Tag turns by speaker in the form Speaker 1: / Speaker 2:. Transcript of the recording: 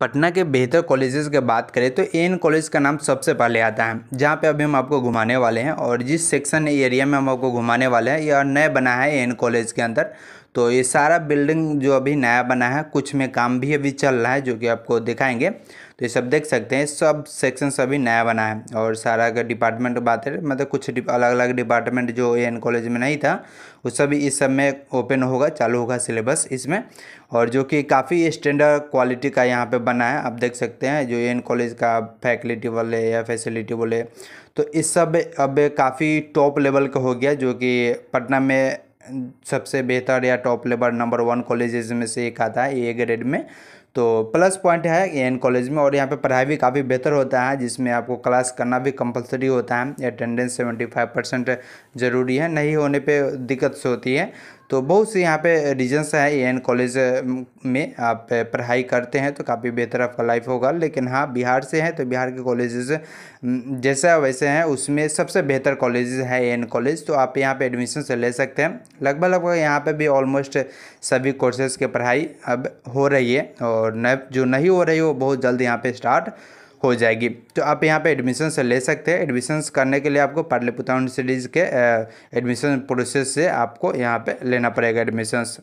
Speaker 1: पटना के बेहतर कॉलेजेस की बात करें तो एन कॉलेज का नाम सबसे पहले आता है जहाँ पे अभी हम आपको घुमाने वाले हैं और जिस सेक्शन एरिया में हम आपको घुमाने वाले हैं यह नए बना है एन कॉलेज के अंदर तो ये सारा बिल्डिंग जो अभी नया बना है कुछ में काम भी अभी चल रहा है जो कि आपको दिखाएंगे तो ये सब देख सकते हैं सब सेक्शन सभी नया बना है और सारा अगर डिपार्टमेंट बात है मतलब कुछ अलग अलग डिपार्टमेंट जो ए एन कॉलेज में नहीं था वो सभी इस सब में ओपन होगा चालू होगा सिलेबस इसमें और जो कि काफ़ी स्टैंडर्ड क्वालिटी का यहाँ पे बना है आप देख सकते हैं जो ए एन कॉलेज का फैकल्टी बोले या फैसिलिटी बोले तो इस सब अब काफ़ी टॉप लेवल का हो गया जो कि पटना में सबसे बेहतर या top level number one colleges में से एक आता है ए ग्रेड में तो प्लस पॉइंट है एन कॉलेज में और यहाँ पे पढ़ाई भी काफ़ी बेहतर होता है जिसमें आपको क्लास करना भी कंपलसरी होता है अटेंडेंस सेवेंटी फाइव परसेंट ज़रूरी है नहीं होने पे दिक्कत से होती है तो बहुत से यहाँ पे रीजन्स हैं ए एन कॉलेज में आप पढ़ाई करते हैं तो काफ़ी बेहतर आपका लाइफ होगा लेकिन हाँ बिहार से हैं तो बिहार के कॉलेजेस जैसा वैसे हैं उसमें सबसे बेहतर कॉलेजेस हैं ए एन कॉलेज तो आप यहाँ पे एडमिशन से ले सकते हैं लगभग लगभग यहाँ पे भी ऑलमोस्ट सभी कोर्सेज के पढ़ाई अब हो रही है और और नैप जो नहीं हो रही वो बहुत जल्द यहाँ पे स्टार्ट हो जाएगी तो आप यहाँ पे एडमिशन से ले सकते हैं एडमिशन करने के लिए आपको पाटलिपुत्र यूनिवर्सिटीज़ के एडमिशन प्रोसेस से आपको यहाँ पे लेना पड़ेगा एडमिशन्स